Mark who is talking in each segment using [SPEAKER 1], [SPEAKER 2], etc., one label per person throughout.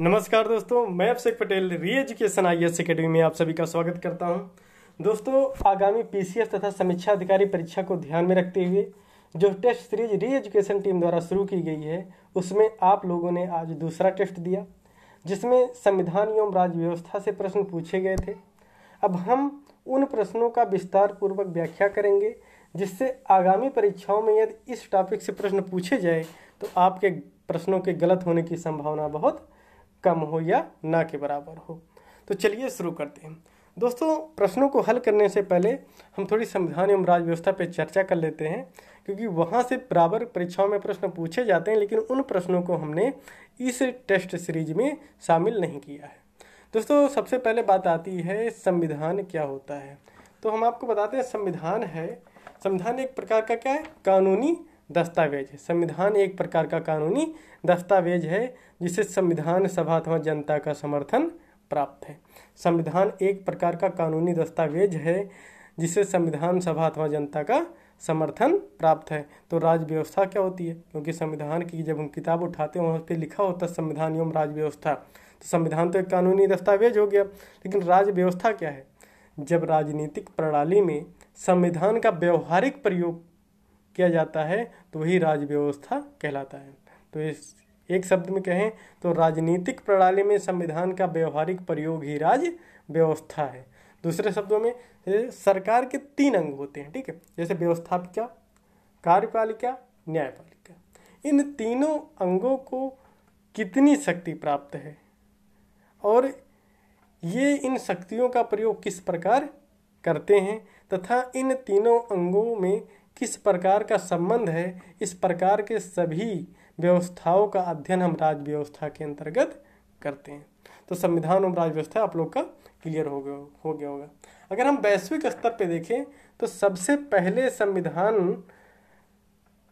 [SPEAKER 1] नमस्कार दोस्तों मैं अभिषेक पटेल री एजुकेशन आई एस अकेडमी में आप सभी का स्वागत करता हूं दोस्तों आगामी पीसीएस तथा समीक्षा अधिकारी परीक्षा को ध्यान में रखते हुए जो test series re education team द्वारा शुरू की गई है उसमें आप लोगों ने आज दूसरा टेस्ट दिया जिसमें संविधान एवं राज्य व्यवस्था से प्रश्न पूछे गए थे अब हम उन प्रश्नों का विस्तार पूर्वक व्याख्या करेंगे जिससे आगामी परीक्षाओं में यदि इस टॉपिक से प्रश्न पूछे जाए तो आपके प्रश्नों के गलत होने की संभावना बहुत कम हो या ना के बराबर हो तो चलिए शुरू करते हैं दोस्तों प्रश्नों को हल करने से पहले हम थोड़ी संविधान एवं राज्य व्यवस्था पर चर्चा कर लेते हैं क्योंकि वहाँ से बराबर परीक्षाओं में प्रश्न पूछे जाते हैं लेकिन उन प्रश्नों को हमने इस टेस्ट सीरीज में शामिल नहीं किया है दोस्तों सबसे पहले बात आती है संविधान क्या होता है तो हम आपको बताते हैं संविधान है संविधान एक प्रकार का क्या है कानूनी दस्तावेज है संविधान एक प्रकार का कानूनी दस्तावेज है जिसे संविधान सभा अथवा जनता का समर्थन प्राप्त है संविधान एक प्रकार का कानूनी दस्तावेज है जिसे संविधान सभा अथवा जनता का समर्थन प्राप्त है तो राज्य व्यवस्था क्या होती है क्योंकि संविधान की जब हम किताब उठाते हैं वहाँ पर लिखा होता है संविधान एवं राज्य व्यवस्था तो संविधान तो एक कानूनी दस्तावेज हो गया लेकिन राज्य व्यवस्था क्या है जब राजनीतिक प्रणाली में संविधान का व्यवहारिक प्रयोग किया जाता है तो वही राज्य व्यवस्था कहलाता है तो इस एक शब्द में कहें तो राजनीतिक प्रणाली में संविधान का व्यवहारिक प्रयोग ही राज्य व्यवस्था है दूसरे शब्दों में सरकार के तीन अंग होते हैं ठीक है जैसे व्यवस्थापिका कार्यपालिका न्यायपालिका इन तीनों अंगों को कितनी शक्ति प्राप्त है और ये इन शक्तियों का प्रयोग किस प्रकार करते हैं तथा इन तीनों अंगों में किस प्रकार का संबंध है इस प्रकार के सभी व्यवस्थाओं का अध्ययन हम राज्य व्यवस्था के अंतर्गत करते हैं तो संविधान और राज्य व्यवस्था आप लोग का क्लियर हो गया हो गया होगा अगर हम वैश्विक स्तर पर देखें तो सबसे पहले संविधान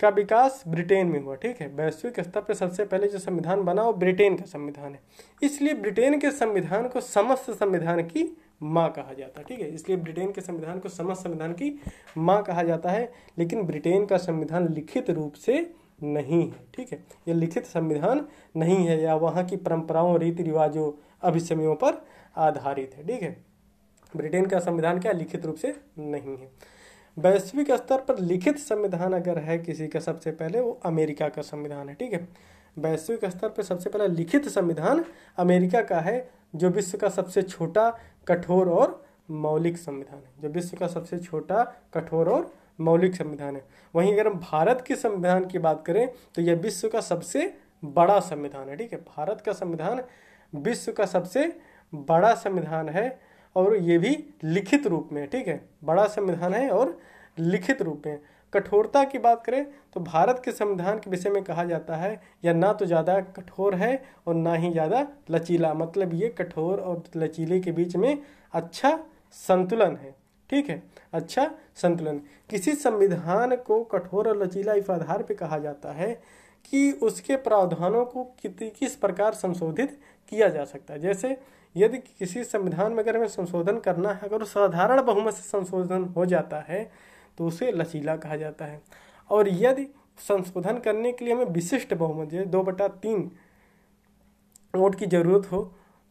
[SPEAKER 1] का विकास ब्रिटेन में हुआ ठीक है वैश्विक स्तर पर सबसे पहले जो संविधान बना वो ब्रिटेन का संविधान है इसलिए ब्रिटेन के संविधान को समस्त संविधान की माँ कहा जाता है ठीक है इसलिए ब्रिटेन के संविधान को समस्त संविधान की माँ कहा जाता है लेकिन ब्रिटेन का संविधान लिखित रूप से नहीं है ठीक है यह लिखित संविधान नहीं है या वहाँ की परंपराओं रीति रिवाजों अभिसमयों पर आधारित है ठीक है ब्रिटेन का संविधान क्या लिखित रूप से नहीं है वैश्विक स्तर पर लिखित संविधान अगर है किसी का सबसे पहले वो अमेरिका का संविधान है ठीक है वैश्विक स्तर पर सबसे पहला लिखित संविधान अमेरिका का है जो विश्व का सबसे छोटा कठोर और मौलिक संविधान है जो विश्व का सबसे छोटा कठोर और मौलिक संविधान है वहीं अगर हम भारत के संविधान की बात करें तो यह विश्व का सबसे बड़ा संविधान है ठीक है भारत का संविधान विश्व का सबसे बड़ा संविधान है और ये भी लिखित रूप में ठीक है बड़ा संविधान है और लिखित रूप में कठोरता की बात करें तो भारत के संविधान के विषय में कहा जाता है या ना तो ज़्यादा कठोर है और ना ही ज़्यादा लचीला मतलब ये कठोर और लचीले के बीच में अच्छा संतुलन है ठीक है अच्छा संतुलन किसी संविधान को कठोर और लचीला इस आधार पर कहा जाता है कि उसके प्रावधानों को कित किस प्रकार संशोधित किया जा सकता है जैसे यदि किसी संविधान में अगर हमें संशोधन करना है अगर साधारण बहुमत से संशोधन हो जाता है तो उसे लचीला कहा जाता है और यदि संशोधन करने के लिए हमें विशिष्ट बहुमत जो दो बटा तीन वोट की ज़रूरत हो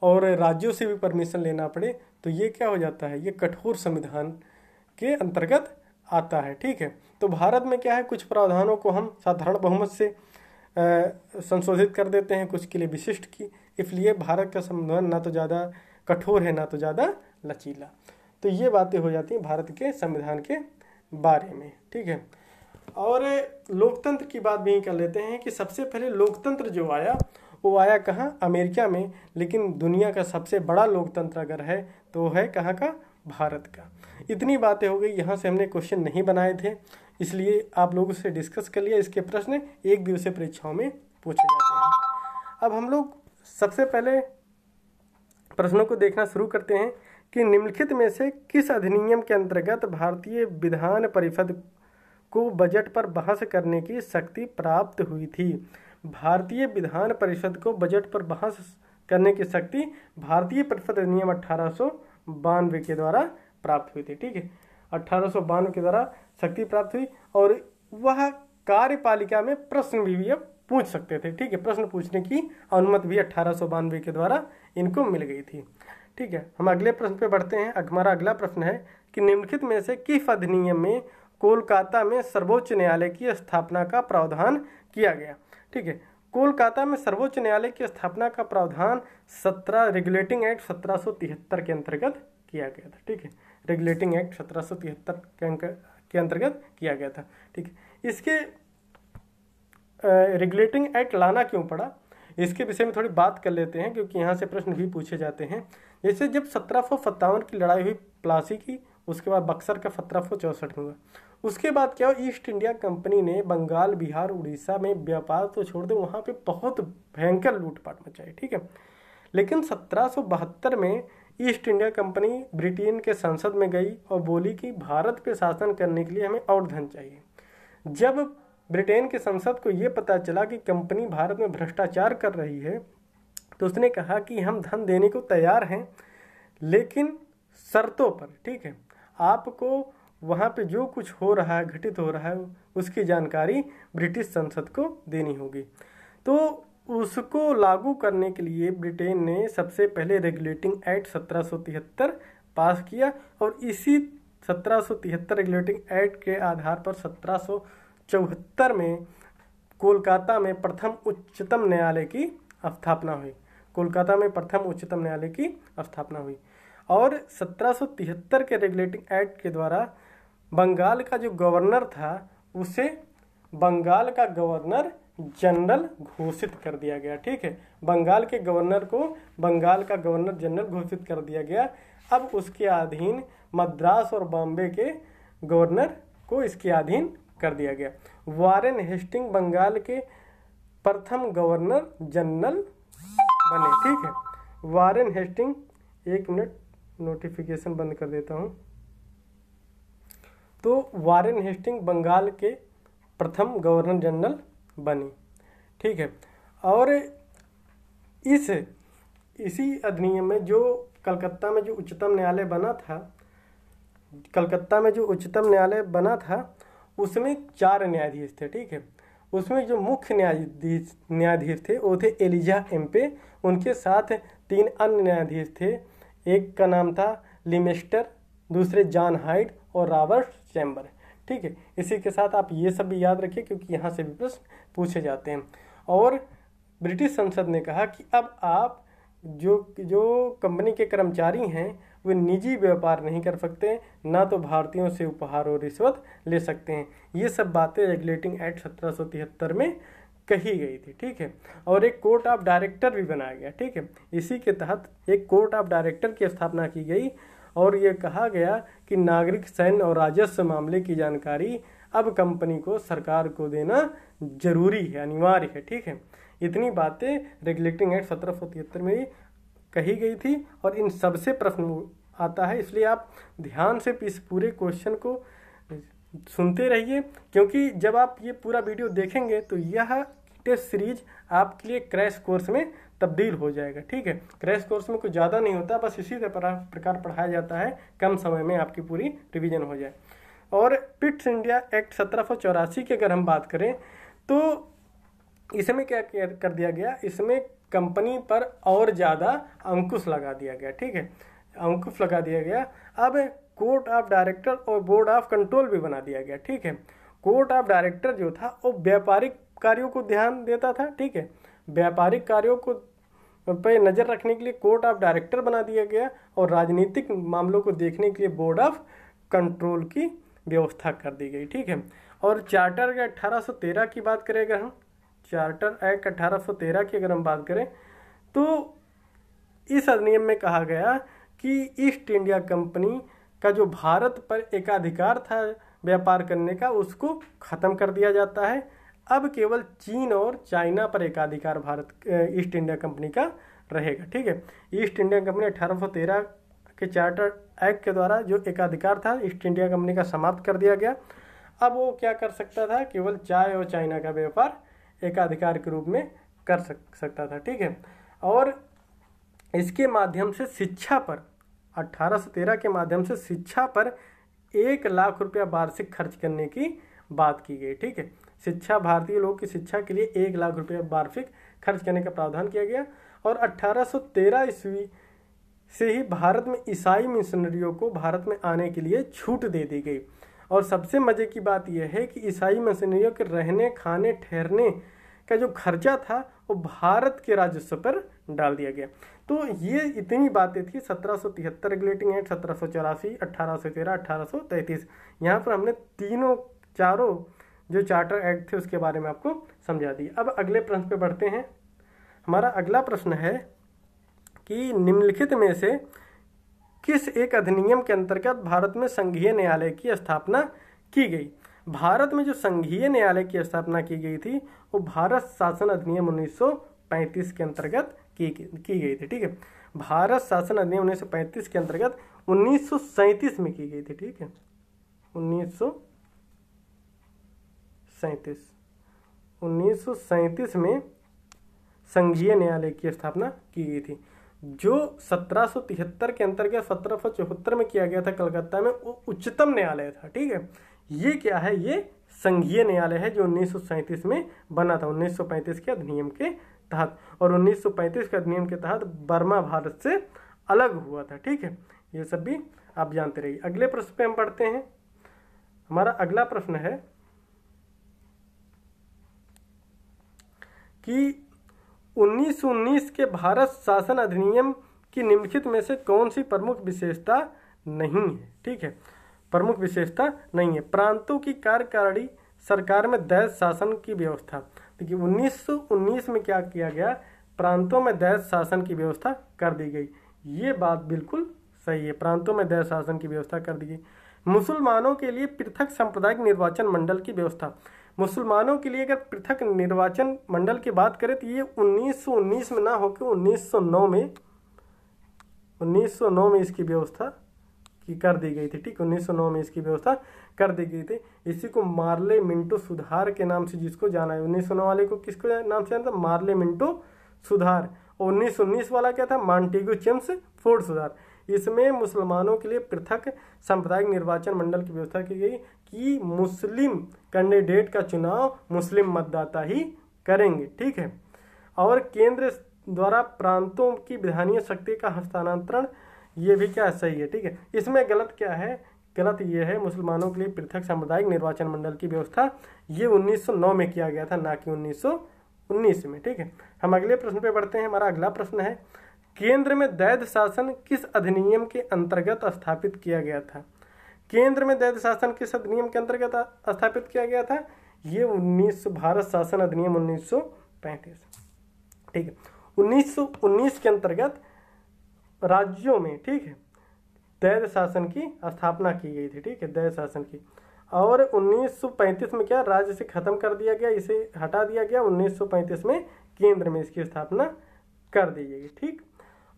[SPEAKER 1] और राज्यों से भी परमिशन लेना पड़े तो ये क्या हो जाता है ये कठोर संविधान के अंतर्गत आता है ठीक है तो भारत में क्या है कुछ प्रावधानों को हम साधारण बहुमत से संशोधित कर देते हैं कुछ के लिए विशिष्ट की इसलिए भारत का संविधान ना तो ज़्यादा कठोर है ना तो ज़्यादा लचीला तो ये बातें हो जाती हैं भारत के संविधान के बारे में ठीक है और लोकतंत्र की बात भी यही कर लेते हैं कि सबसे पहले लोकतंत्र जो आया वो आया कहाँ अमेरिका में लेकिन दुनिया का सबसे बड़ा लोकतंत्र अगर है तो है कहाँ का भारत का इतनी बातें हो गई यहाँ से हमने क्वेश्चन नहीं बनाए थे इसलिए आप लोगों से डिस्कस कर लिया इसके प्रश्न एक दिवसीय परीक्षाओं में पूछे जाते हैं अब हम लोग सबसे पहले प्रश्नों को देखना शुरू करते हैं कि निम्नलिखित में से किस अधिनियम के अंतर्गत भारतीय विधान परिषद को बजट पर बहस करने की शक्ति प्राप्त हुई थी भारतीय विधान परिषद को बजट पर बहस करने की शक्ति भारतीय परिषद अधिनियम अठारह के द्वारा प्राप्त हुई थी ठीक है अठारह के द्वारा शक्ति प्राप्त हुई और वह कार्यपालिका में प्रश्न भी, भी पूछ सकते थे ठीक है प्रश्न पूछने की अनुमति भी अठारह के द्वारा इनको मिल गई थी ठीक है हम अगले प्रश्न पे बढ़ते हैं हमारा अगला प्रश्न है कि निम्नलिखित में से किस अधिनियम में कोलकाता में सर्वोच्च न्यायालय की स्थापना का प्रावधान किया गया ठीक है कोलकाता में सर्वोच्च न्यायालय की स्थापना का प्रावधान 17 रेगुलेटिंग एक्ट 1773 के अंतर्गत किया गया था ठीक है रेगुलेटिंग एक्ट 1773 के अंतर्गत किया गया था ठीक है इसके रेगुलेटिंग एक्ट लाना क्यों पड़ा इसके विषय में थोड़ी बात कर लेते हैं क्योंकि यहाँ से प्रश्न भी पूछे जाते हैं जैसे जब सत्रह की लड़ाई हुई प्लासी की उसके बाद बक्सर का सत्रह चौंसठ में हुआ उसके बाद क्या हुआ ईस्ट इंडिया कंपनी ने बंगाल बिहार उड़ीसा में व्यापार तो छोड़ दो वहाँ पे बहुत भयंकर लूटपाट मचाई ठीक है लेकिन सत्रह में ईस्ट इंडिया कंपनी ब्रिटेन के संसद में गई और बोली कि भारत पे शासन करने के लिए हमें और धन चाहिए जब ब्रिटेन के संसद को ये पता चला कि कंपनी भारत में भ्रष्टाचार कर रही है तो उसने कहा कि हम धन देने को तैयार हैं लेकिन शर्तों पर ठीक है आपको वहाँ पे जो कुछ हो रहा है घटित हो रहा है उसकी जानकारी ब्रिटिश संसद को देनी होगी तो उसको लागू करने के लिए ब्रिटेन ने सबसे पहले रेगुलेटिंग एक्ट सत्रह पास किया और इसी सत्रह रेगुलेटिंग एक्ट के आधार पर सत्रह में कोलकाता में प्रथम उच्चतम न्यायालय की स्थापना हुई कोलकाता में प्रथम उच्चतम न्यायालय की स्थापना हुई और 1773 के रेगुलेटिंग एक्ट के द्वारा बंगाल का जो गवर्नर था उसे बंगाल का गवर्नर जनरल घोषित कर दिया गया ठीक है बंगाल के गवर्नर को बंगाल का गवर्नर जनरल घोषित कर दिया गया अब उसके अधीन मद्रास और बॉम्बे के गवर्नर को इसके अधीन कर दिया गया वारेन हेस्टिंग बंगाल के प्रथम गवर्नर जनरल बने ठीक है वारेन हेस्टिंग एक मिनट नोटिफिकेशन बंद कर देता हूँ तो वारेन हेस्टिंग बंगाल के प्रथम गवर्नर जनरल बने ठीक है और इस इसी अधिनियम में जो कलकत्ता में जो उच्चतम न्यायालय बना था कलकत्ता में जो उच्चतम न्यायालय बना था उसमें चार न्यायाधीश थे ठीक है उसमें जो मुख्य न्यायाधीश न्यायाधीश थे वो थे एलिजा एम्पे उनके साथ तीन अन्य न्यायाधीश थे एक का नाम था लिमेस्टर दूसरे जॉन हाइड और रॉबर्ट चैम्बर ठीक है इसी के साथ आप ये सब भी याद रखिए क्योंकि यहाँ से भी प्रश्न पूछे जाते हैं और ब्रिटिश संसद ने कहा कि अब आप जो जो कंपनी के कर्मचारी हैं वे निजी व्यापार नहीं कर सकते ना तो भारतीयों से उपहार और रिश्वत ले सकते हैं ये सब बातें रेगुलेटिंग एक्ट सत्रह में कही गई थी ठीक है और एक कोर्ट ऑफ डायरेक्टर भी बनाया गया ठीक है इसी के तहत एक कोर्ट ऑफ डायरेक्टर की स्थापना की गई और ये कहा गया कि नागरिक सैन्य और राजस्व मामले की जानकारी अब कंपनी को सरकार को देना जरूरी है अनिवार्य है ठीक है इतनी बातें रेगुलेटिंग एक्ट सत्रह में कही गई थी और इन सबसे प्रश्न आता है इसलिए आप ध्यान से इस पूरे क्वेश्चन को सुनते रहिए क्योंकि जब आप ये पूरा वीडियो देखेंगे तो यह टेस्ट सीरीज आपके लिए क्रैश कोर्स में तब्दील हो जाएगा ठीक है क्रैश कोर्स में कुछ ज़्यादा नहीं होता बस इसी प्रकार पढ़ाया जाता है कम समय में आपकी पूरी रिविजन हो जाए और पिट्स इंडिया एक्ट सत्रह की अगर हम बात करें तो इसमें क्या कर दिया गया इसमें कंपनी पर और ज़्यादा अंकुश लगा दिया गया ठीक है अंकुश लगा दिया गया अब कोर्ट ऑफ डायरेक्टर और बोर्ड ऑफ कंट्रोल भी बना दिया गया ठीक है कोर्ट ऑफ डायरेक्टर जो था वो व्यापारिक कार्यों को ध्यान देता था ठीक है व्यापारिक कार्यों को पर नज़र रखने के लिए कोर्ट ऑफ डायरेक्टर बना दिया गया और राजनीतिक मामलों को देखने के लिए बोर्ड ऑफ कंट्रोल की व्यवस्था कर दी गई ठीक है और चार्टर के 1813 की बात करें अगर हम चार्टर एक्ट 1813 की अगर हम बात करें तो इस अधिनियम में कहा गया कि ईस्ट इंडिया कंपनी का जो भारत पर एकाधिकार था व्यापार करने का उसको ख़त्म कर दिया जाता है अब केवल चीन और चाइना पर एकाधिकार भारत ईस्ट इंडिया कंपनी का रहेगा ठीक है ईस्ट इंडिया कंपनी अठारह के चार्टर एक्ट के द्वारा जो एकाधिकार था ईस्ट इंडिया कंपनी का समाप्त कर दिया गया अब वो क्या कर सकता था केवल चाय और चाइना का व्यापार एकाधिकार के रूप में कर सक सकता था ठीक है और इसके माध्यम से शिक्षा पर अट्ठारह सौ तेरह के माध्यम से शिक्षा पर एक लाख रुपया वार्षिक खर्च करने की बात की गई ठीक है शिक्षा भारतीय लोग की शिक्षा के लिए एक लाख रुपये वार्षिक खर्च करने का प्रावधान किया गया और 1813 ईस्वी से ही भारत में ईसाई मिशनरियों को भारत में आने के लिए छूट दे दी गई और सबसे मज़े की बात यह है कि ईसाई मिशनरियों के रहने खाने ठहरने का जो खर्चा था वो भारत के राजस्व पर डाल दिया गया तो ये इतनी बातें थी 1773 रेगुलेटिंग एक्ट सत्रह सौ चौरासी अट्ठारह सौ तेरह अट्ठारह सौ तैंतीस यहाँ पर हमने तीनों चारों जो चार्टर एक्ट थे उसके बारे में आपको समझा दिए अब अगले प्रश्न पे बढ़ते हैं हमारा अगला प्रश्न है कि निम्नलिखित में से किस एक अधिनियम के अंतर्गत भारत में संघीय न्यायालय की स्थापना की गई भारत में जो संघीय न्यायालय की स्थापना की गई थी वो भारत शासन अधिनियम 1935 के अंतर्गत की की गई थी ठीक है भारत शासन अधिनियम 1935 के अंतर्गत उन्नीस में की गई थी ठीक है उन्नीस सैंतीस उन्नीस में संघीय न्यायालय की स्थापना की गई थी जो तिहत्तर के अंतर्गत सत्रह सौ में किया गया था कलकत्ता में वो उच्चतम न्यायालय था ठीक है ये क्या है ये संघीय न्यायालय है जो उन्नीस में बना था 1935 के अधिनियम के तहत और 1935 के अधिनियम के तहत बर्मा भारत से अलग हुआ था ठीक है ये सब भी आप जानते रहिए अगले प्रश्न पे हम पढ़ते हैं हमारा अगला प्रश्न है कि 1919 के भारत शासन अधिनियम की निम्नलिखित में से कौन सी प्रमुख विशेषता नहीं है ठीक है प्रमुख विशेषता नहीं है प्रांतों की कार्यकारिणी सरकार में दैस शासन की व्यवस्था देखिए 1919 में क्या किया गया प्रांतों में दैस शासन की व्यवस्था कर दी गई ये बात बिल्कुल सही है प्रांतों में दैस शासन की व्यवस्था कर दी गई मुसलमानों के लिए पृथक सांप्रदायिक निर्वाचन मंडल की व्यवस्था मुसलमानों के लिए अगर पृथक निर्वाचन मंडल की बात करें तो ये 1919 में ना होकर 1909 में 1909 में इसकी व्यवस्था की कर दी गई थी ठीक 1909 में इसकी व्यवस्था कर दी गई थी इसी को मार्ले मिंटो सुधार के नाम से जिसको जाना है उन्नीस वाले को किसको नाम से जाना था मार्ले मिंटो सुधार और उन्नीस वाला क्या था मांटिगो चिम्स फोर्ड सुधार इसमें मुसलमानों के लिए पृथक सांप्रदायिक निर्वाचन मंडल की व्यवस्था की गई कि मुस्लिम कैंडिडेट का चुनाव मुस्लिम मतदाता ही करेंगे ठीक है और केंद्र द्वारा प्रांतों की विधानीय शक्ति का हस्तांतरण ये भी क्या सही है ठीक है इसमें गलत क्या है गलत ये है मुसलमानों के लिए पृथक सामुदायिक निर्वाचन मंडल की व्यवस्था ये 1909 में किया गया था ना कि 1919 में ठीक है हम अगले प्रश्न पे बढ़ते हैं हमारा अगला प्रश्न है केंद्र में दैध शासन किस अधिनियम के अंतर्गत स्थापित किया गया था केंद्र में दैध शासन किस अधिनियम के अंतर्गत स्थापित किया गया था ये उन्नीस भारत शासन अधिनियम उन्नीस ठीक है उन्नीस उन्नीस के अंतर्गत राज्यों में ठीक है दैध शासन की स्थापना की गई थी ठीक है दैध शासन की और 1935 में क्या राज्य से खत्म कर दिया गया इसे हटा दिया गया 1935 में केंद्र में इसकी स्थापना कर दी गई ठीक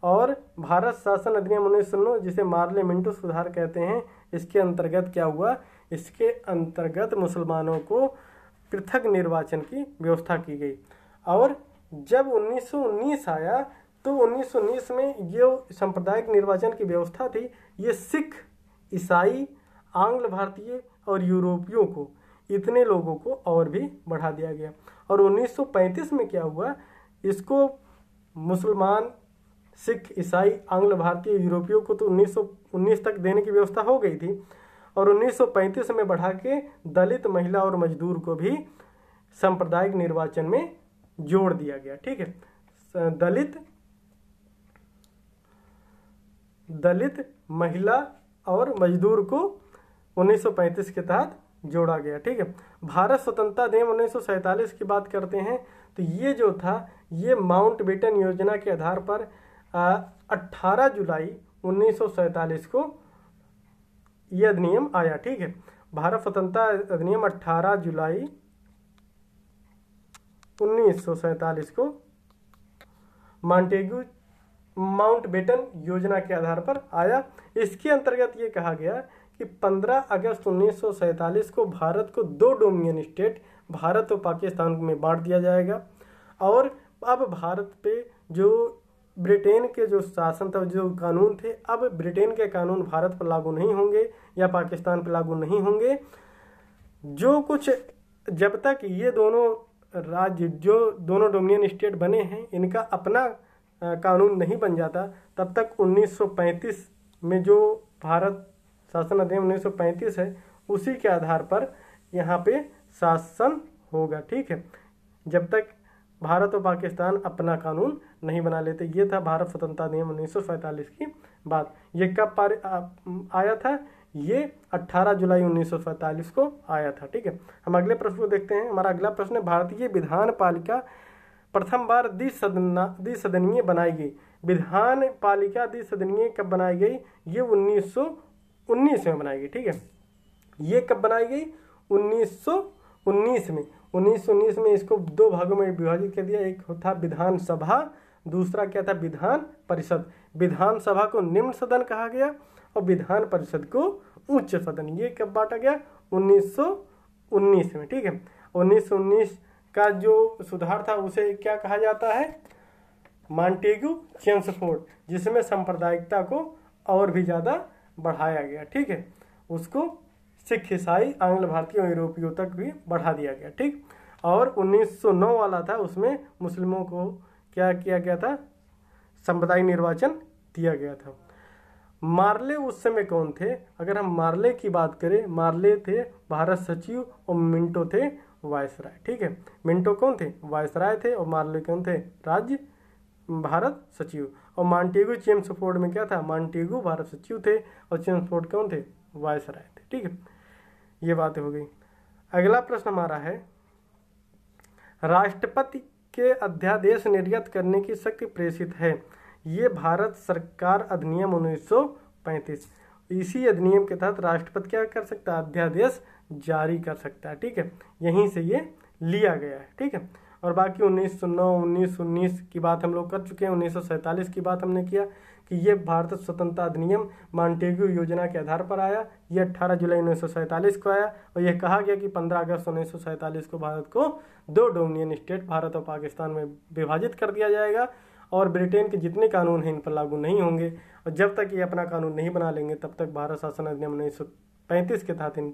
[SPEAKER 1] और भारत शासन अधिनियम उन्नीस सौ जिसे मार्ले मिंटो सुधार कहते हैं इसके अंतर्गत क्या हुआ इसके अंतर्गत मुसलमानों को पृथक निर्वाचन की व्यवस्था की गई और जब 1919 आया तो 1919 में ये सांप्रदायिक निर्वाचन की व्यवस्था थी ये सिख ईसाई आंग्ल भारतीय और यूरोपियों को इतने लोगों को और भी बढ़ा दिया गया और 1935 में क्या हुआ इसको मुसलमान सिख ईसाई आंग्ल भारतीय यूरोपियों को तो 1919 तक देने की व्यवस्था हो गई थी और 1935 में बढ़ा के दलित महिला और मजदूर को भी सांप्रदायिक निर्वाचन में जोड़ दिया गया ठीक है दलित दलित महिला और मजदूर को 1935 के तहत जोड़ा गया ठीक है भारत स्वतंत्रता दिन उन्नीस की बात करते हैं तो ये जो था ये माउंट बेटन योजना के आधार पर अट्ठारह जुलाई उन्नीस को यह अधिनियम आया ठीक है भारत स्वतंत्रता अधिनियम 18 जुलाई उन्नीस को माउंट माउंटबेटन योजना के आधार पर आया इसके अंतर्गत ये कहा गया कि 15 अगस्त उन्नीस को भारत को दो डोमिनियन स्टेट भारत और पाकिस्तान में बांट दिया जाएगा और अब भारत पे जो ब्रिटेन के जो शासन था जो कानून थे अब ब्रिटेन के कानून भारत पर लागू नहीं होंगे या पाकिस्तान पर लागू नहीं होंगे जो कुछ जब तक ये दोनों राज्य जो दोनों डोमिनियन स्टेट बने हैं इनका अपना कानून नहीं बन जाता तब तक 1935 में जो भारत शासन अधिनियम 1935 है उसी के आधार पर यहाँ पे शासन होगा ठीक है जब तक भारत और पाकिस्तान अपना कानून नहीं बना लेते ये था भारत स्वतंत्रता नियम उन्नीस की बात ये कब पार आया था ये 18 जुलाई 1947 को आया था ठीक है हम अगले प्रश्न को देखते हैं हमारा अगला प्रश्न है भारतीय विधान पालिका प्रथम बार द्विसदना द्विसदनीय बनाई गई विधान पालिका द्विसदनीय कब बनाई गई ये 1919 में बनाई गई ठीक है ये कब बनाई गई 1919 में उन्नीस उन्नीस में इसको दो भागों में विभाजित कर दिया एक था विधानसभा दूसरा क्या था विधान परिषद विधानसभा को निम्न सदन कहा गया और विधान परिषद को उच्च सदन ये कब बांटा गया 1919 में ठीक है 1919 का जो सुधार था उसे क्या कहा जाता है मॉन्टेगू चेंसफोर्ड जिसमें सांप्रदायिकता को और भी ज़्यादा बढ़ाया गया ठीक है उसको सिख ईसाई आंग्ल भारतीयों यूरोपियों तक भी बढ़ा दिया गया ठीक और 1909 वाला था उसमें मुस्लिमों को क्या किया गया था संप्रदाय निर्वाचन दिया गया था मार्ले उस समय कौन थे अगर हम मार्ले की बात करें मार्ले थे भारत सचिव और मिंटो थे वायसराय ठीक है मिंटो कौन थे वायसराय थे और मार्ले कौन थे राज्य भारत सचिव और मांटेगो चेम्स फोर्ड में क्या था मांटेगो भारत सचिव थे और चेम्स फोर्ड कौन थे वायसराय ठीक है ये बात हो गई अगला प्रश्न हमारा है राष्ट्रपति के अध्यादेश निर्यात करने की शक्ति प्रेषित है ये भारत सरकार अधिनियम 1935 इसी अधिनियम के तहत राष्ट्रपति क्या कर सकता है अध्यादेश जारी कर सकता है ठीक है यहीं से ये लिया गया है ठीक है और बाकी 1909 1919 की बात हम लोग कर चुके हैं उन्नीस की बात हमने किया कि ये भारत स्वतंत्रता अधिनियम मॉन्टेग्यू योजना के आधार पर आया ये 18 जुलाई उन्नीस को आया और यह कहा गया कि 15 अगस्त उन्नीस को भारत को दो डोमिनियन स्टेट भारत और पाकिस्तान में विभाजित कर दिया जाएगा और ब्रिटेन के जितने कानून हैं इन पर लागू नहीं होंगे और जब तक ये अपना कानून नहीं बना लेंगे तब तक भारत शासन अधिनियम उन्नीस के तहत इन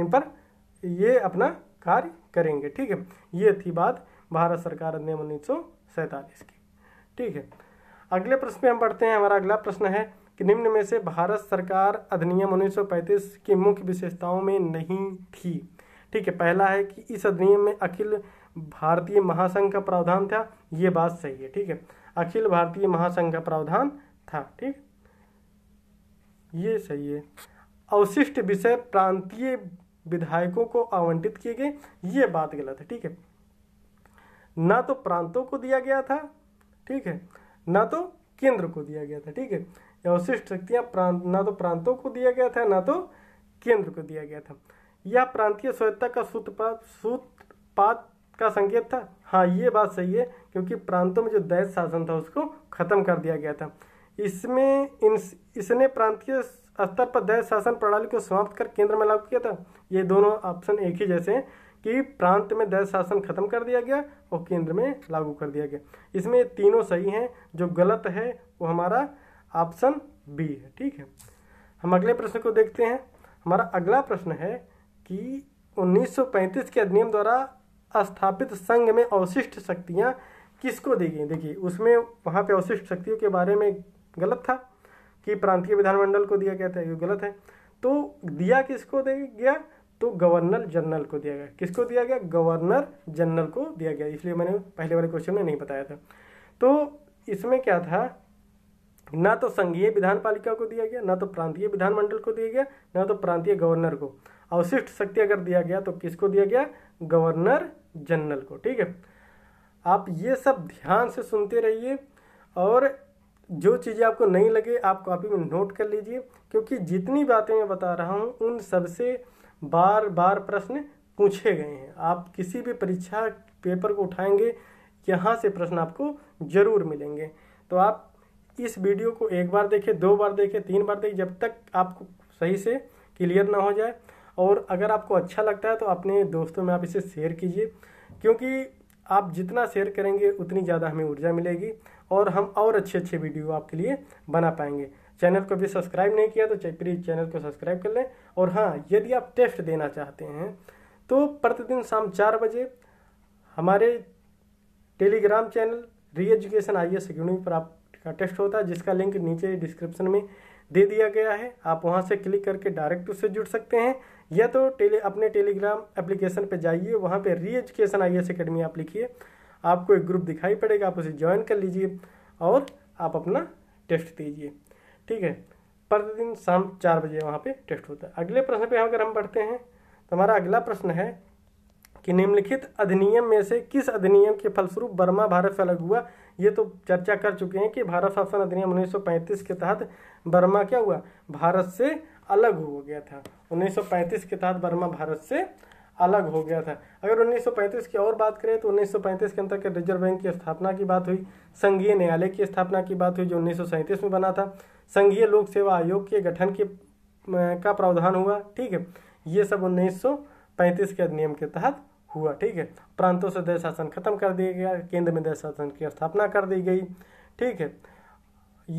[SPEAKER 1] इन पर ये अपना कार्य करेंगे ठीक है ये थी बात भारत सरकार अधिनियम उन्नीस की ठीक है अगले प्रश्न में हम पढ़ते हैं हमारा अगला प्रश्न है कि निम्न में से भारत सरकार अधिनियम 1935 की मुख्य विशेषताओं में नहीं थी ठीक है पहला है कि इस अधिनियम में अखिल भारतीय महासंघ का प्रावधान था ये बात सही है ठीक है अखिल भारतीय महासंघ का प्रावधान था ठीक ये सही है अवशिष्ट विषय प्रांतीय विधायकों को आवंटित किए गए ये बात गलत है ठीक है ना तो प्रांतों को दिया गया था ठीक है ना तो केंद्र को दिया गया था ठीक है या अवशिष्ट शक्तियाँ प्रांत ना तो प्रांतों को दिया गया था ना तो केंद्र को दिया गया था यह प्रांतीय स्वायत्ता का सूत्रपात सूत्रपात का संकेत था हाँ ये बात सही है क्योंकि प्रांतों में जो दैत शासन था उसको खत्म कर दिया गया था इसमें इन इसने प्रांतीय स्तर पर दैत शासन प्रणाली को समाप्त कर केंद्र में लागू किया था ये दोनों ऑप्शन एक ही जैसे हैं कि प्रांत में दैत शासन खत्म कर दिया गया और केंद्र में लागू कर दिया गया इसमें तीनों सही हैं जो गलत है वो हमारा ऑप्शन बी है ठीक है हम अगले प्रश्न को देखते हैं हमारा अगला प्रश्न है कि 1935 के अधिनियम द्वारा स्थापित संघ में अवशिष्ट शक्तियाँ किसको दी गई देखिए उसमें वहाँ पे अवशिष्ट शक्तियों के बारे में गलत था कि प्रांतीय विधानमंडल को दिया गया था ये गलत है तो दिया किसको दे गया तो गवर्नर जनरल को दिया गया किसको दिया गया गवर्नर जनरल को दिया गया इसलिए मैंने पहले वाले क्वेश्चन में नहीं बताया था तो इसमें क्या था ना तो संघीय विधान पालिका को दिया गया ना तो प्रांतीय विधानमंडल को दिया गया ना तो प्रांतीय गवर्नर को अवशिष्ट शक्ति अगर दिया गया तो किसको दिया गया गवर्नर जनरल को ठीक है आप ये सब ध्यान से सुनते रहिए और जो चीज़ें आपको नहीं लगे आप कॉपी में नोट कर लीजिए क्योंकि जितनी बातें मैं बता रहा हूँ उन सबसे बार बार प्रश्न पूछे गए हैं आप किसी भी परीक्षा पेपर को उठाएंगे यहाँ से प्रश्न आपको जरूर मिलेंगे तो आप इस वीडियो को एक बार देखें दो बार देखें तीन बार देखें जब तक आपको सही से क्लियर ना हो जाए और अगर आपको अच्छा लगता है तो अपने दोस्तों में आप इसे शेयर कीजिए क्योंकि आप जितना शेयर करेंगे उतनी ज़्यादा हमें ऊर्जा मिलेगी और हम और अच्छे अच्छे वीडियो आपके लिए बना पाएंगे चैनल को भी सब्सक्राइब नहीं किया तो प्लीज़ चैनल को सब्सक्राइब कर लें और हाँ यदि आप टेस्ट देना चाहते हैं तो प्रतिदिन शाम चार बजे हमारे Telegram channel re education I S पर आपका टेस्ट होता है जिसका लिंक नीचे डिस्क्रिप्शन में दे दिया गया है आप वहाँ से क्लिक करके डायरेक्ट उससे जुड़ सकते हैं या तो टेली अपने टेलीग्राम एप्लीकेशन पर जाइए वहाँ पे री एजुकेशन आई एस अकेडमी आप लिखिए आपको एक ग्रुप दिखाई पड़ेगा आप उसे ज्वाइन कर लीजिए और आप अपना टेस्ट दीजिए ठीक है प्रतिदिन शाम चार बजे वहाँ पे टेस्ट होता है अगले प्रश्न पे अगर हम पढ़ते हैं तो हमारा अगला प्रश्न है कि निम्नलिखित अधिनियम में से किस अधिनियम के फलस्वरूप बर्मा भारत से अलग हुआ ये तो चर्चा कर चुके हैं कि भारत शासन अधिनियम 1935 के तहत बर्मा क्या हुआ भारत से अलग हो गया था 1935 के तहत बर्मा भारत से अलग हो गया था अगर 1935 की और बात करें तो 1935 के अंतर्गत रिजर्व बैंक की स्थापना की बात हुई संघीय न्यायालय की स्थापना की बात हुई जो उन्नीस में बना था संघीय लोक सेवा आयोग के गठन के का प्रावधान हुआ ठीक है ये सब 1935 के अधिनियम के तहत हुआ ठीक है प्रांतों से दय शासन खत्म कर दिया गया केंद्र में दय शासन की स्थापना कर दी गई ठीक है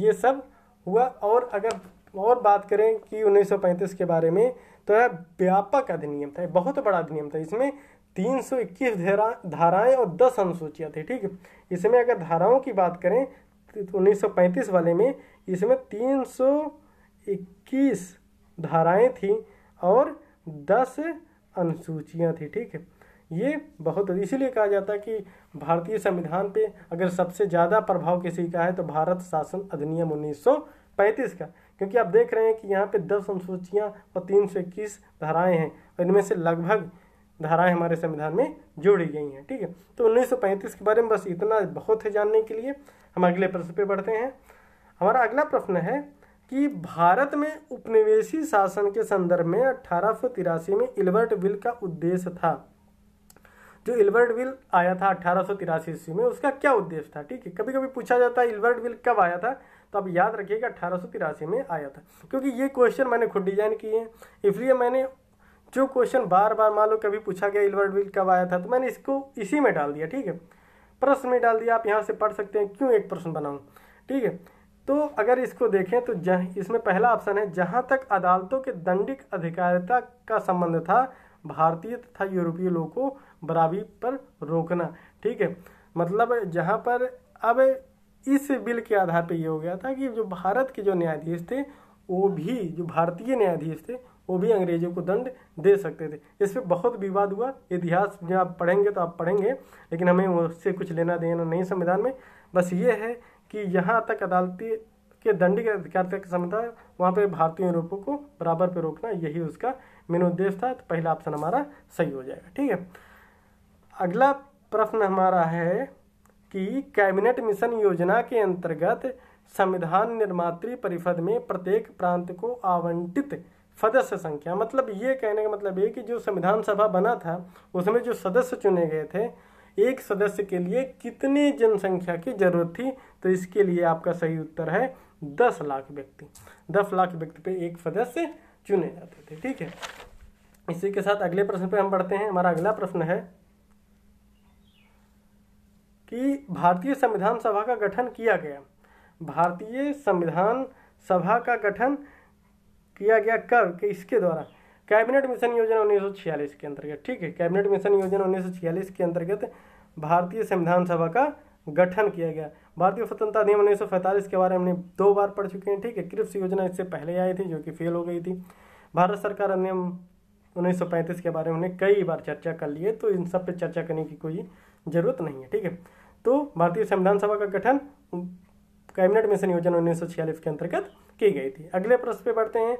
[SPEAKER 1] ये सब हुआ और अगर और बात करें कि 1935 के बारे में तो यह व्यापक अधिनियम था बहुत बड़ा अधिनियम था इसमें 321 धारा धाराएं और 10 अनुसूचियां थी ठीक है इसमें अगर धाराओं की बात करें तो 1935 वाले में इसमें तीन सौ इक्कीस धाराएँ थीं और दस अनुसूचियाँ थी ठीक है ये बहुत इसीलिए कहा जाता है कि भारतीय संविधान पे अगर सबसे ज़्यादा प्रभाव किसी का है तो भारत शासन अधिनियम 1935 का क्योंकि आप देख रहे हैं कि यहाँ पे दस अनुसूचियाँ और तीन सौ इक्कीस धाराएँ हैं और इनमें से लगभग धाराएँ हमारे संविधान में जोड़ी गई हैं ठीक है तो 1935 के बारे में बस इतना बहुत है जानने के लिए हम अगले प्रश्न पे बढ़ते हैं हमारा अगला प्रश्न है कि भारत में उपनिवेशी शासन के संदर्भ में अठारह में इल्बर्ट विल का उद्देश्य था जो इल्बर्ट विल आया था अठारह ईस्वी में उसका क्या उद्देश्य था ठीक है कभी कभी पूछा जाता है इल्बर्ट विल कब आया था तो आप याद रखिएगा अठारह में आया था क्योंकि ये क्वेश्चन मैंने खुद डिजाइन किए हैं इसलिए मैंने जो क्वेश्चन बार बार मान लो कभी पूछा गया इल्बर्ट विल कब आया था तो मैंने इसको इसी में डाल दिया ठीक है प्रश्न में डाल दिया आप यहाँ से पढ़ सकते हैं क्यों एक प्रश्न बनाऊँ ठीक है तो अगर इसको देखें तो जह इसमें पहला ऑप्शन है जहाँ तक अदालतों के दंडिक अधिकारिता का संबंध था भारतीय तथा यूरोपीय लोगों को बराबरी पर रोकना ठीक है मतलब जहाँ पर अब इस बिल के आधार पर यह हो गया था कि जो भारत के जो न्यायाधीश थे वो भी जो भारतीय न्यायाधीश थे वो भी अंग्रेजों को दंड दे सकते थे इस पर बहुत विवाद हुआ इतिहास जब आप पढ़ेंगे तो आप पढ़ेंगे लेकिन हमें उससे कुछ लेना देना नहीं संविधान में बस ये है कि यहाँ तक अदालती के दंड के अधिकार तक है वहाँ पे भारतीय रूपों को बराबर पे रोकना यही उसका मेन उद्देश्य था तो पहला ऑप्शन हमारा सही हो जाएगा ठीक है अगला प्रश्न हमारा है कि कैबिनेट मिशन योजना के अंतर्गत संविधान निर्मात्री परिषद में प्रत्येक प्रांत को आवंटित सदस्य संख्या मतलब ये कहने का मतलब ये कि जो संविधान सभा बना था उसमें जो सदस्य चुने गए थे एक सदस्य के लिए कितनी जनसंख्या की जरूरत थी तो इसके लिए आपका सही उत्तर है दस लाख व्यक्ति दस लाख व्यक्ति पे एक सदस्य चुने जाते थे ठीक है इसी के साथ अगले प्रश्न पे हम बढ़ते हैं हमारा अगला प्रश्न है कि भारतीय संविधान सभा का गठन किया गया भारतीय संविधान सभा का गठन किया गया कब कि इसके द्वारा कैबिनेट मिशन योजना छियालीस के अंतर्गत ठीक है कैबिनेट मिशन योजना छियालीस के अंतर्गत भारतीय संविधान सभा का गठन किया गया भारतीय स्वतंत्रता अधिनियम उन्नीस के बारे में हमने दो बार पढ़ चुके हैं ठीक है क्रिप्स योजना इससे पहले आई थी जो कि फेल हो गई थी भारत सरकार अधिनियम 1935 के बारे में हमने कई बार चर्चा कर ली है तो इन सब पे चर्चा करने की कोई जरूरत नहीं है ठीक है तो भारतीय संविधान सभा का गठन कैबिनेट मिशन योजना उन्नीस के अंतर्गत की गई थी अगले प्रश्न पे बढ़ते हैं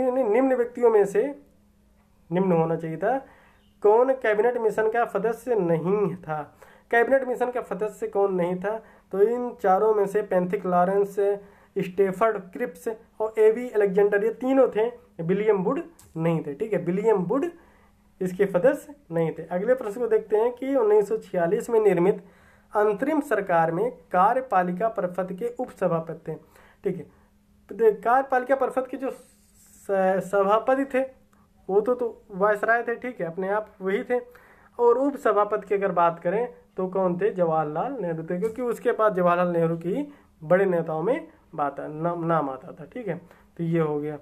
[SPEAKER 1] इन निम्न व्यक्तियों में से निम्न होना चाहिए था कौन कैबिनेट मिशन का सदस्य नहीं था कैबिनेट मिशन का सदस्य कौन नहीं था तो इन चारों में से पैंथिक लॉरेंस स्टेफर्ड क्रिप्स और ए वी एलेक्जेंडर ये तीनों थे विलियम वुड नहीं थे ठीक है विलियम वुड इसके सदस्य नहीं थे अगले प्रश्न को देखते हैं कि 1946 में निर्मित अंतरिम सरकार में कार्यपालिका परिषद के उपसभापति थे ठीक है तो कार्यपालिका परिषद के जो सभापति थे वो तो, तो वायसराय थे ठीक है अपने आप वही थे और उपसभापति की अगर बात करें तो कौन थे जवाहरलाल नेहरू थे क्योंकि उसके बाद जवाहरलाल नेहरू की बड़े नेताओं में बात नाम नाम आता था ठीक है तो ये हो गया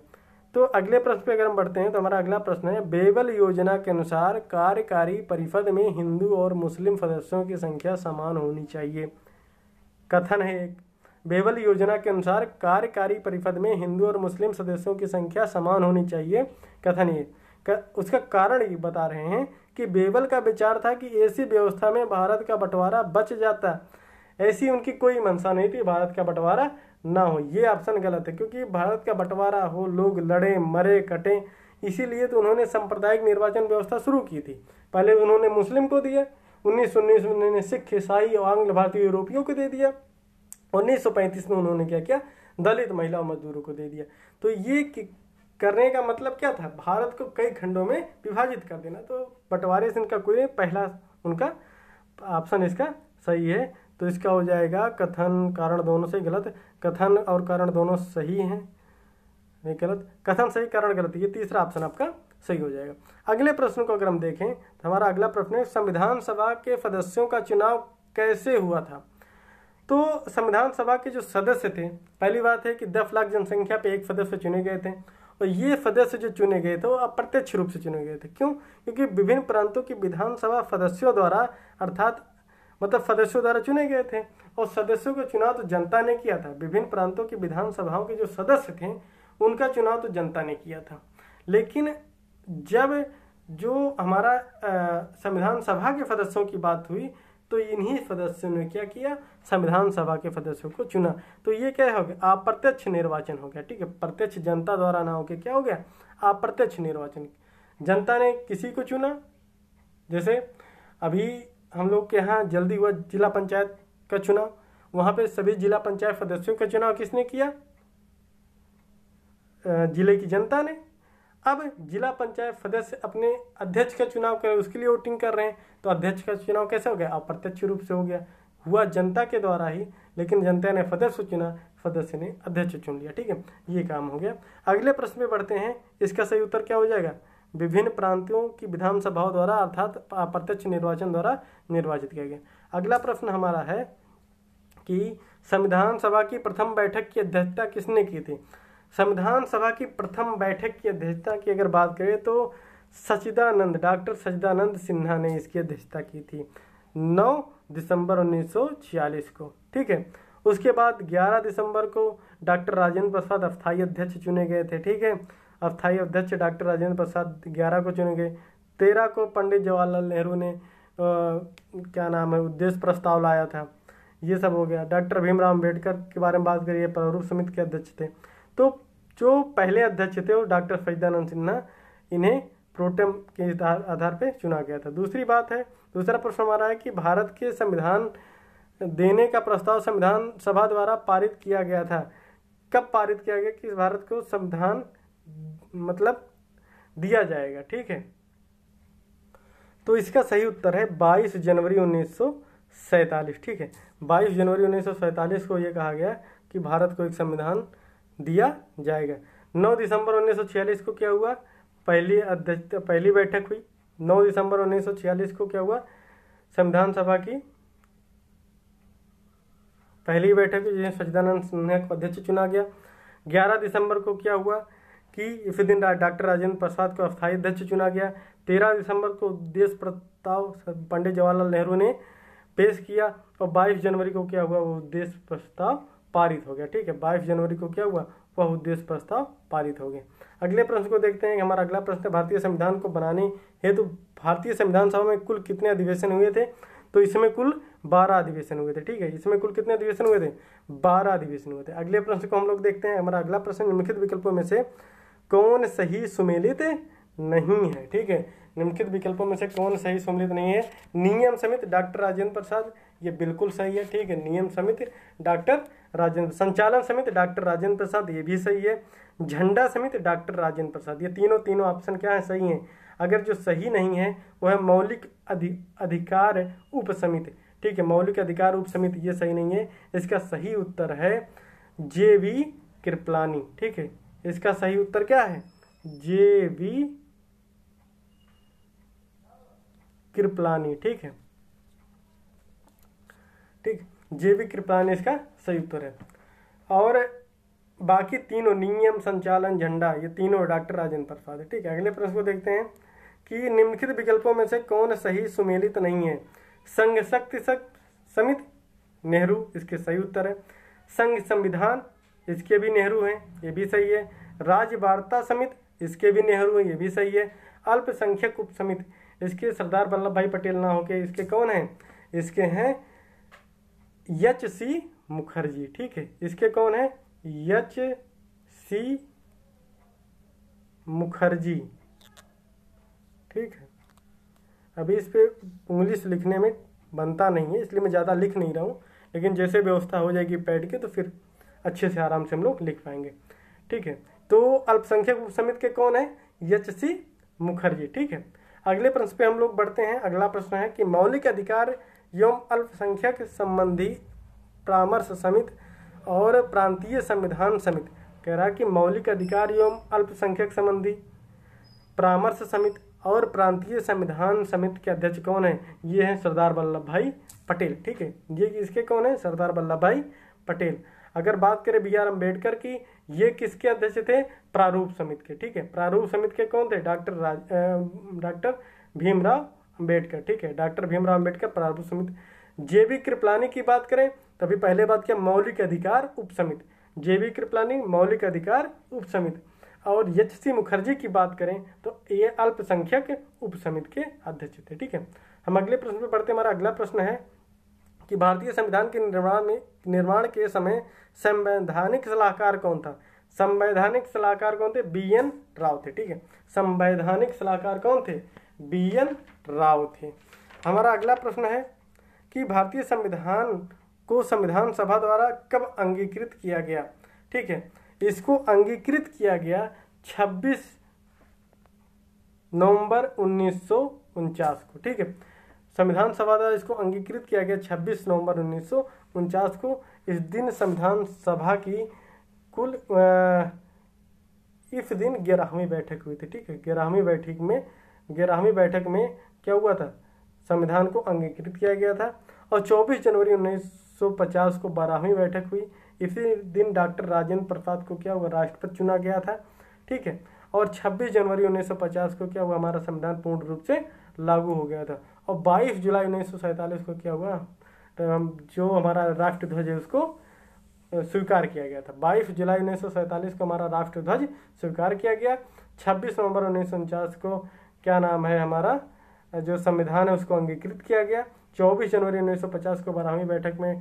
[SPEAKER 1] तो अगले प्रश्न पे अगर हम बढ़ते हैं तो हमारा अगला प्रश्न है बेबल योजना के अनुसार कार्यकारी परिषद में हिंदू और मुस्लिम सदस्यों की संख्या समान होनी चाहिए कथन है एक बेबल योजना के अनुसार कार्यकारी परिषद में हिंदू और मुस्लिम सदस्यों की संख्या समान होनी चाहिए कथन ये उसका कारण ये बता रहे हैं कि बेबल का विचार था कि ऐसी व्यवस्था में भारत का बंटवारा बच जाता ऐसी उनकी कोई मंशा नहीं थी भारत का बंटवारा ना हो ये ऑप्शन गलत है क्योंकि भारत का बंटवारा हो लोग लड़ें मरे कटें इसीलिए तो उन्होंने सांप्रदायिक निर्वाचन व्यवस्था शुरू की थी पहले उन्होंने मुस्लिम को दिया उन्नीस सौ उन्नीस में उन्होंने सिख ईसाई और आंग्ल भारतीय यूरोपियों को दे दिया उन्नीस सौ पैंतीस में उन्होंने क्या किया दलित महिला मजदूरों को दे दिया तो ये करने का मतलब क्या था भारत को कई खंडों में विभाजित कर देना तो बंटवारे से इनका कोई पहला उनका ऑप्शन इसका सही है तो इसका हो जाएगा कथन कारण दोनों से गलत कथन और कारण दोनों सही हैं नहीं गलत कथन सही कारण गलत ये तीसरा ऑप्शन आपका सही हो जाएगा अगले प्रश्न को अगर हम देखें तो हमारा अगला प्रश्न है संविधान सभा के सदस्यों का चुनाव कैसे हुआ था तो संविधान सभा के जो सदस्य थे पहली बात है कि दस लाख जनसंख्या पे एक सदस्य चुने गए थे और तो ये सदस्य जो चुने गए थे वो अप्रत्यक्ष रूप से चुने गए थे क्यों क्योंकि विभिन्न प्रांतों की विधानसभा सदस्यों द्वारा अर्थात मतलब सदस्यों द्वारा चुने गए थे और सदस्यों का चुनाव तो जनता ने किया था विभिन्न प्रांतों की विधानसभाओं के जो सदस्य थे उनका चुनाव तो जनता ने किया था लेकिन जब जो हमारा संविधान सभा के सदस्यों की बात हुई तो इन्हीं सदस्यों ने क्या किया संविधान सभा के सदस्यों को चुना तो ये क्या हो गया अप्रत्यक्ष निर्वाचन हो गया ठीक है प्रत्यक्ष जनता द्वारा ना होकर क्या हो गया अप्रत्यक्ष निर्वाचन जनता ने किसी को चुना जैसे अभी हम लोग के यहाँ जल्दी हुआ जिला पंचायत का चुनाव वहाँ पे सभी जिला पंचायत सदस्यों का चुनाव किसने किया जिले की जनता ने अब जिला पंचायत सदस्य अपने अध्यक्ष का चुनाव करें उसके लिए वोटिंग कर रहे हैं तो अध्यक्ष का चुनाव कैसे हो गया अप्रत्यक्ष रूप से हो गया हुआ जनता के द्वारा ही लेकिन जनता ने सदस्य चुना सदस्य ने अध्यक्ष चुन लिया ठीक है ये काम हो गया अगले प्रश्न में बढ़ते हैं इसका सही उत्तर क्या हो जाएगा विभिन्न प्रांतों की विधानसभाओं द्वारा अर्थात अप्रत्यक्ष निर्वाचन द्वारा निर्वाचित किया गया अगला प्रश्न हमारा है कि संविधान सभा की प्रथम बैठक की अध्यक्षता किसने की थी संविधान सभा की प्रथम बैठक की अध्यक्षता की अगर बात करें तो सचिदानंद डॉक्टर सचिदानंद सिन्हा ने इसकी अध्यक्षता की थी 9 दिसंबर 1946 को ठीक है उसके बाद 11 दिसंबर को डॉक्टर राजेंद्र प्रसाद अस्थायी अध्यक्ष चुने गए थे ठीक है अस्थायी अध्यक्ष डॉक्टर राजेंद्र प्रसाद 11 को चुने गए तेरह को पंडित जवाहरलाल नेहरू ने आ, क्या नाम है उद्देश्य प्रस्ताव लाया था ये सब हो गया डॉक्टर भीमराव अम्बेडकर के बारे में बात करिए प्रारूप समिति के अध्यक्ष थे तो जो पहले अध्यक्ष थे वो डॉक्टर फैजानंद सिन्हा इन्हें प्रोटेम के आधार पर चुना गया था दूसरी बात है दूसरा प्रश्न हमारा है कि भारत के संविधान देने का प्रस्ताव संविधान सभा द्वारा पारित किया गया था कब पारित किया गया कि भारत को संविधान मतलब दिया जाएगा ठीक है तो इसका सही उत्तर है 22 जनवरी उन्नीस ठीक है 22 जनवरी उन्नीस को यह कहा गया कि भारत को एक संविधान दिया जाएगा 9 दिसंबर 1946 को क्या हुआ पहली अध्यक्ष पहली बैठक हुई 9 दिसंबर 1946 को क्या हुआ संविधान सभा की पहली बैठक हुई जिसमें सचिदानंद सिन्हा को अध्यक्ष चुना गया 11 दिसंबर को क्या हुआ कि इसी दिन डॉक्टर राजेंद्र प्रसाद को अस्थायी अध्यक्ष चुना गया 13 दिसंबर को देश प्रस्ताव पंडित जवाहरलाल नेहरू ने पेश किया और 22 जनवरी को क्या हुआ वो देश प्रस्ताव पारित हो गया ठीक है बाईस जनवरी को क्या हुआ वह उद्देश्य प्रस्ताव पारित हो गया अगले प्रश्न को देखते हैं हमारा अगला प्रश्न है भारतीय संविधान को बनाने हेतु भारतीय संविधान सभा में कुल कितने अधिवेशन हुए थे तो इसमें कुल बारह अधिवेशन हुए थे ठीक है इसमें कुल कितने अधिवेशन हुए थे बारह अधिवेशन हुए थे अगले प्रश्न को हम लोग देखते हैं हमारा अगला प्रश्न निम्नलिखित विकल्पों में से कौन सही सुमेलित नहीं है ठीक है निम्नलिखित विकल्पों में से कौन सही सुमेलित नहीं है नियम समित डॉक्टर राजेंद्र प्रसाद ये बिल्कुल सही है ठीक है नियम समिति डॉक्टर राजेंद्र संचालन समिति डॉक्टर राजेंद्र प्रसाद ये भी सही है झंडा समिति डॉक्टर राजेंद्र प्रसाद ये तीनों तीनों ऑप्शन क्या है सही है अगर जो सही नहीं है वो है मौलिक अधि अधिकार उप समिति ठीक है मौलिक अधिकार उप समिति ये सही नहीं है इसका सही उत्तर है जे वी कृपलानी ठीक है इसका सही उत्तर क्या है जे वी कृपलानी ठीक है ठीक जैविक कृपलायन इसका सही उत्तर है और बाकी तीनों नियम संचालन झंडा ये तीनों डॉक्टर राजेंद्र प्रसाद ठीक है अगले प्रश्न को देखते हैं कि निम्नलिखित विकल्पों में से कौन सही सुमेलित नहीं है संघ शक्ति शक्त समिति नेहरू इसके सही उत्तर है संघ संविधान इसके भी नेहरू हैं ये भी सही है राज्य वार्ता समिति इसके भी नेहरू हैं ये भी सही है अल्पसंख्यक उप समिति इसके सरदार वल्लभ भाई पटेल ना होके इसके कौन हैं इसके हैं यच सी मुखर्जी ठीक है इसके कौन है यच सी मुखर्जी ठीक है अभी इस पर इंग्लिश लिखने में बनता नहीं है इसलिए मैं ज़्यादा लिख नहीं रहा हूँ लेकिन जैसे व्यवस्था हो जाएगी पैड की तो फिर अच्छे से आराम से हम लोग लिख पाएंगे ठीक है तो अल्पसंख्यक उप समिति के कौन है यच सी मुखर्जी ठीक है अगले प्रश्न पे हम लोग बढ़ते हैं अगला प्रश्न है कि मौलिक अधिकार एवं अल्पसंख्यक संबंधी परामर्श समिति और प्रांतीय संविधान समिति कह रहा कि मौलिक अधिकार एवं अल्पसंख्यक संबंधी परामर्श समिति और प्रांतीय संविधान समिति के अध्यक्ष कौन है ये हैं सरदार वल्लभ भाई पटेल ठीक है ये किसके कौन है सरदार वल्लभ भाई पटेल अगर बात करें बी आर अम्बेडकर की ये किसके अध्यक्ष थे प्रारूप समिति के ठीक है प्रारूप समिति के कौन थे डॉक्टर राज डॉक्टर भीमराव अम्बेडकर ठीक है डॉक्टर भीमराव अम्बेडकर प्रारूप समिति जे कृपलानी की बात करें तभी पहले बात किया मौलिक अधिकार उप समिति जे कृपलानी मौलिक अधिकार उप समिति और यच सी मुखर्जी की बात करें तो ये अल्पसंख्यक उप समिति के अध्यक्ष थे ठीक है हम अगले प्रश्न पर पढ़ते हमारा अगला प्रश्न है कि भारतीय संविधान के निर्माण में निर्माण के समय संवैधानिक सलाहकार कौन था संवैधानिक सलाहकार कौन थे बी एन राव थे ठीक है संवैधानिक सलाहकार कौन थे बी एन राव थे हमारा अगला प्रश्न है कि भारतीय संविधान को संविधान सभा द्वारा कब अंगीकृत किया गया ठीक है इसको अंगीकृत किया गया 26 नवंबर उन्नीस को ठीक है संविधान सभा द्वारा इसको अंगीकृत किया गया 26 नवंबर उन्नीस को इस दिन संविधान सभा की कुल आ, इस दिन ग्यारहवीं बैठक हुई थी ठीक है ग्यारहवीं बैठक में ग्यारहवीं बैठक में क्या हुआ था संविधान को अंगीकृत किया गया था और 24 जनवरी 1950 को बारहवीं बैठक हुई इसी दिन डॉक्टर राजेंद्र प्रसाद को क्या हुआ राष्ट्रपति चुना गया था ठीक है और 26 जनवरी 1950 को क्या हुआ हमारा संविधान पूर्ण रूप से लागू हो गया था और 22 जुलाई उन्नीस को क्या हुआ तो हम जो हमारा राष्ट्र ध्वज है उसको स्वीकार किया गया था 22 जुलाई उन्नीस को हमारा राष्ट्र ध्वज स्वीकार किया गया 26 नवंबर उन्नीस को क्या नाम है हमारा जो संविधान है उसको अंगीकृत किया गया 24 जनवरी 1950 को बारहवीं बैठक में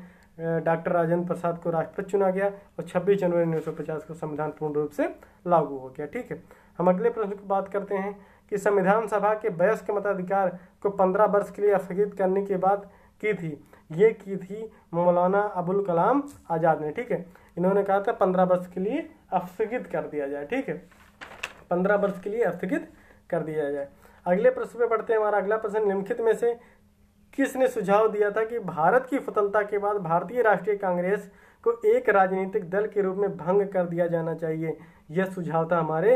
[SPEAKER 1] डॉक्टर राजेंद्र प्रसाद को राष्ट्रपति चुना गया और 26 जनवरी 1950 को संविधान पूर्ण रूप से लागू हो गया ठीक है हम अगले प्रश्न की बात करते हैं कि संविधान सभा के वयस्क मताधिकार को 15 वर्ष के लिए स्थगित करने की बात की थी ये की थी मौलाना अबुल कलाम आज़ाद ने ठीक है इन्होंने कहा था पंद्रह वर्ष के लिए स्थगित कर दिया जाए ठीक है पंद्रह वर्ष के लिए स्थगित कर दिया जाए अगले प्रश्न पे बढ़ते हैं हमारा अगला प्रश्न निम्नलिखित में से किसने सुझाव दिया था कि भारत की स्वतंत्रता के बाद भारतीय राष्ट्रीय कांग्रेस को एक राजनीतिक दल के रूप में भंग कर दिया जाना चाहिए यह सुझाव था हमारे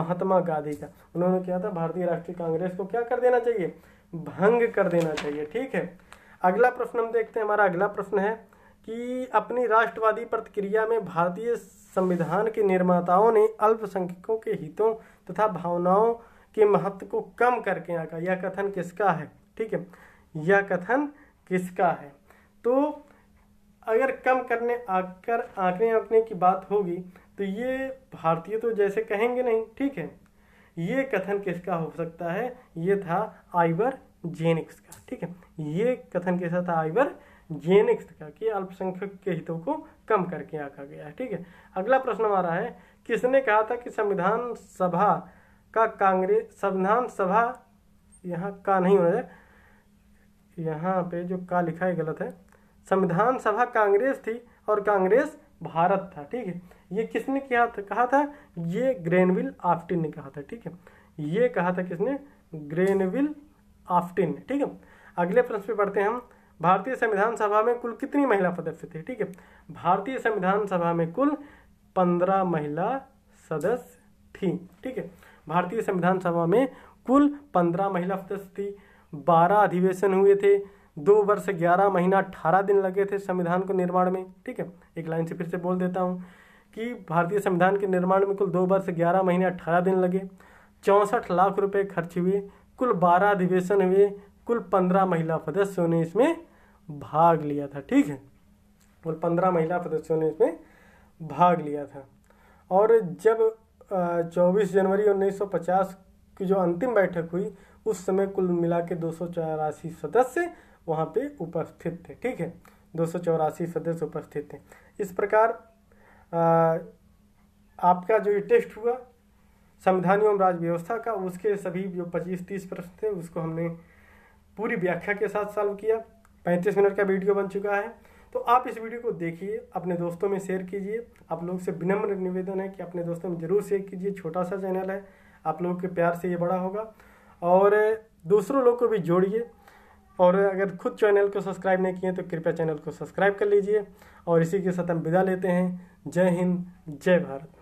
[SPEAKER 1] महात्मा गांधी का उन्होंने क्या था भारतीय राष्ट्रीय कांग्रेस को क्या कर देना चाहिए भंग कर देना चाहिए ठीक है अगला प्रश्न हम देखते हैं हमारा अगला प्रश्न है कि अपनी राष्ट्रवादी प्रतिक्रिया में भारतीय संविधान के निर्माताओं ने अल्पसंख्यकों के हितों तथा भावनाओं के महत्व को कम करके यहाँ का यह कथन किसका है ठीक है यह कथन किसका है तो अगर कम करने आकर आंकने आंकने की बात होगी तो ये भारतीय तो जैसे कहेंगे नहीं ठीक है ये कथन किसका हो सकता है ये था आइवर जेनिक्स का ठीक है ये कथन कैसा था आइवर जेनिक्स का कि अल्पसंख्यक के हितों को कम करके आंका गया है ठीक है अगला प्रश्न हमारा है किसने कहा था कि संविधान सभा का कांग्रेस संविधान सभा यहाँ का नहीं होना चाहिए यहाँ पे जो का लिखा है गलत है संविधान सभा कांग्रेस थी और कांग्रेस भारत था ठीक है ये किसने किया था कहा था ये ग्रेनविल आफ्टिन ने कहा था ठीक है ये कहा था किसने ग्रेनविल आफ्टिन ने ठीक है अगले प्रश्न पे पढ़ते हैं हम भारतीय संविधान सभा में कुल कितनी महिला सदस्य थी ठीक है भारतीय संविधान सभा में कुल पंद्रह महिला सदस्य थी ठीक है भारतीय संविधान सभा में कुल पंद्रह महिला सदस्य थी बारह अधिवेशन हुए थे दो वर्ष ग्यारह महीना अठारह दिन लगे थे संविधान को निर्माण में ठीक है एक लाइन से फिर से बोल देता हूँ कि भारतीय संविधान के निर्माण में कुल दो वर्ष ग्यारह महीने अठारह दिन लगे चौंसठ लाख रुपए खर्च हुए कुल बारह अधिवेशन हुए कुल पंद्रह महिला सदस्यों ने इसमें भाग लिया था ठीक है कुल पंद्रह महिला सदस्यों ने इसमें भाग लिया था और जब चौबीस जनवरी 1950 की जो अंतिम बैठक हुई उस समय कुल मिला के दो सदस्य वहाँ पे उपस्थित थे ठीक है दो सदस्य उपस्थित थे इस प्रकार आ, आपका जो ये टेस्ट हुआ संविधान एवं राज्य व्यवस्था का उसके सभी जो 25-30 प्रश्न थे उसको हमने पूरी व्याख्या के साथ सॉल्व किया 35 मिनट का वीडियो बन चुका है तो आप इस वीडियो को देखिए अपने दोस्तों में शेयर कीजिए आप लोग से विनम्र निवेदन है कि अपने दोस्तों में ज़रूर शेयर कीजिए छोटा सा चैनल है आप लोगों के प्यार से ये बड़ा होगा और दूसरों लोग को भी जोड़िए और अगर खुद चैनल को सब्सक्राइब नहीं किए तो कृपया चैनल को सब्सक्राइब कर लीजिए और इसी के साथ हम विदा लेते हैं जय हिंद जय भारत